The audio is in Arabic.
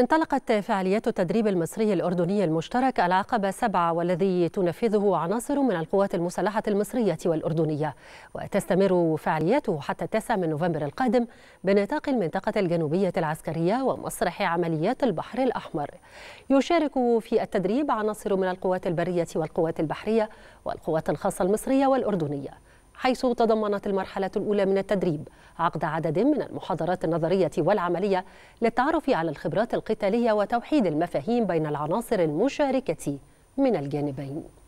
انطلقت فعاليات التدريب المصري الأردني المشترك العقبة سبعة والذي تنفذه عناصر من القوات المسلحة المصرية والأردنية وتستمر فعالياته حتى التاسع من نوفمبر القادم بنطاق المنطقة الجنوبية العسكرية ومسرح عمليات البحر الأحمر يشارك في التدريب عناصر من القوات البرية والقوات البحرية والقوات الخاصة المصرية والأردنية حيث تضمنت المرحلة الأولى من التدريب عقد عدد من المحاضرات النظرية والعملية للتعرف على الخبرات القتالية وتوحيد المفاهيم بين العناصر المشاركة من الجانبين